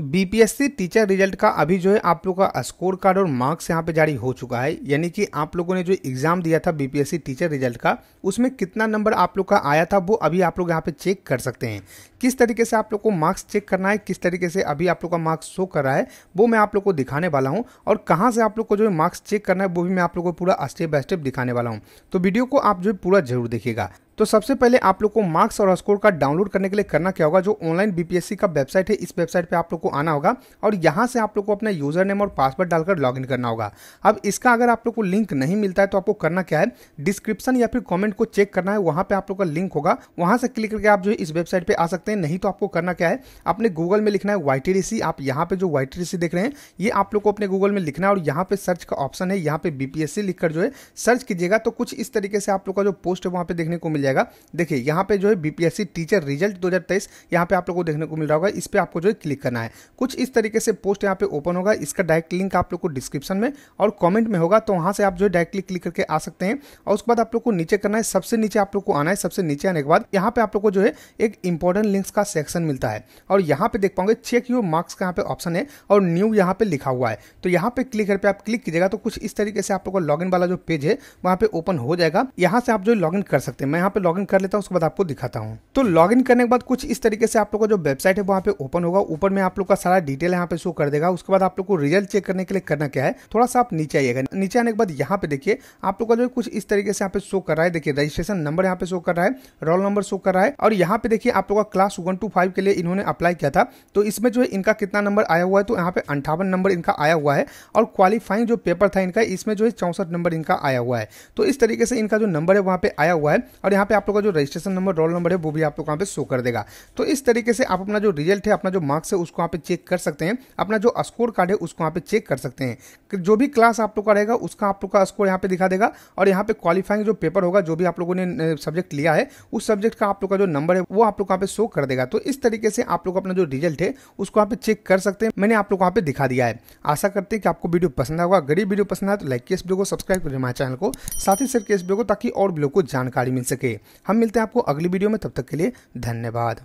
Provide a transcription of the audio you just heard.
BPSC teacher result का अभी जो है आप लोग का स्कोर कार्ड और मार्क्स यहाँ पे जारी हो चुका है यानी कि आप लोगों ने जो एग्जाम दिया था बीपीएससी टीचर रिजल्ट का उसमें कितना नंबर आप लोग का आया था वो अभी आप लोग यहाँ पे चेक कर सकते हैं किस तरीके से आप लोग को मार्क्स चेक करना है किस तरीके से अभी आप लोग का मार्क्स शो कर रहा है वो मैं आप लोग को दिखाने वाला हूँ और कहाँ से आप लोग को जो है मार्क्स चेक करना है वो भी मैं आप लोग को पूरा स्टेप बाय स्टेप दिखाने वाला हूँ तो वीडियो को आप जो है पूरा जरूर देखिएगा तो सबसे पहले आप लोग को मार्क्स और स्कोर कार्ड डाउनलोड करने के लिए करना क्या होगा जो ऑनलाइन बीपीएससी का वेबसाइट है इस वेबसाइट पे आप लोग को आना होगा और यहाँ से आप लोग को अपना यूजर नेम और पासवर्ड डालकर लॉगिन करना होगा अब इसका अगर आप लोग को लिंक नहीं मिलता है तो आपको करना क्या है डिस्क्रिप्शन या फिर कॉमेंट को चेक करना है वहाँ पे आप लोग का लिंक होगा वहाँ से क्लिक करके आप जो है इस वेबसाइट पर आ सकते हैं नहीं तो आपको करना क्या है अपने गूगल में लिखना है वाई आप यहाँ पे जो वाई देख रहे हैं ये आप लोग को अपने गूगल में लिखना है और यहाँ पे सर्च का ऑप्शन है यहाँ पे बीपीएससी लिखकर जो है सर्च कीजिएगा तो कुछ इस तरीके से आप लोग का जो पोस्ट है वहाँ पे देखने को मिल जाएगा देखिए यहाँ पे जो है बीपीएससी टीचर रिजल्ट 2023 हजार तेईस यहाँ पे आप लोग को देखने को मिल रहा होगा इस पर आपको जो है क्लिक करना है कुछ इस तरीके से पोस्ट यहाँ पे ओपन होगा इसका डायरेक्ट लिंक आप लोग को डिस्क्रिप्शन में और कॉमेंट में होगा तो वहाँ से आप जो है डायरेक्टली क्लिक करके आ सकते हैं और उसके बाद आप लोग को नीचे करना है सबसे नीचे आप लोग को आना है सबसे नीचे आने के बाद यहाँ पे आप लोग को जो है एक इंपॉर्टेंट लिंक्स का सेक्शन मिलता है और यहाँ पे देख पाओगे चेक यू मार्क्स का यहाँ पे ऑप्शन है और न्यू यहाँ पे लिखा हुआ है तो यहाँ पे क्लिक करके आप क्लिक कीजिएगा तो कुछ इस तरीके से आप लोग का लॉग वाला जो पेज है वहाँ पे ओपन हो जाएगा यहाँ से आप जो लॉग कर सकते हैं मैं यहाँ पे लॉगिन कर लेता हूँ उसके बाद आपको दिखाता हूँ तो लॉगिन करने के बाद कुछ इस तरीके से आप लोग का जो वेबसाइट है वहाँ पे ओपन होगा ऊपर में आप लोग का सारा डिटेल यहाँ पे शो कर देगा उसके बाद आप लोग को रिजल्ट चेक करने के लिए करना क्या है थोड़ा सा आप नीचे आइएगा नीचे आने के बाद यहाँ पे देखिए आप लोग का जो कुछ इस तरीके से यहाँ पे शो कर रहा है देखिए रजिस्ट्रेशन नंबर यहाँ पे शो कर रहा है रोल नंबर शो कर रहा है और यहाँ पे देखिए आप लोग का क्लास वन टू फाइव के लिए इन्होंने अप्लाई किया था तो इसमें जो है इनका कितना नंबर आया हुआ है तो यहाँ पे अंठावन नंबर इनका आया हुआ है और क्वालिफाइंग जो पेपर था इनका इसमें जो है चौसठ नंबर इनका आया हुआ है तो इस तरीके से इनका जो नंबर है वहाँ पे आया हुआ है और यहाँ यहाँ पे आप लोग का जो रजिस्ट्रेशन नंबर रोल नंबर है वो भी आप लोग यहाँ पे शो कर देगा तो इस तरीके से आप अपना जो रिजल्ट है अपना जो मार्क्स है उसको यहाँ पे चेक कर सकते हैं अपना जो स्कोर कार्ड है उसको यहाँ पे चेक कर सकते हैं जो भी क्लास आप लोग का रहेगा उसका आप लोग का स्कोर यहाँ पे दिखा देगा और यहाँ पे क्वालिफाइंग जो पेपर होगा जो भी आप लोगों ने सब्जेक्ट लिया है उस सब्जेक्ट का आप लोग का जो नंबर है वो आप लोग यहाँ पे शो कर देगा तो इस तरीके से आप लोग अपना जो रिजल्ट है उसको यहाँ पे चेक कर सकते हैं मैंने आप लोग यहाँ पे दिखा दिया है आशा करते हैं कि आपको वीडियो पसंद आएगा गरीब वीडियो पसंद आए तो लाइक के इस वीडियो को सब्सक्राइब करें हमारे चैनल को साथ ही सर के इस वीडियो को ताकि और वीडियो को जानकारी मिल सके हम मिलते हैं आपको अगली वीडियो में तब तक के लिए धन्यवाद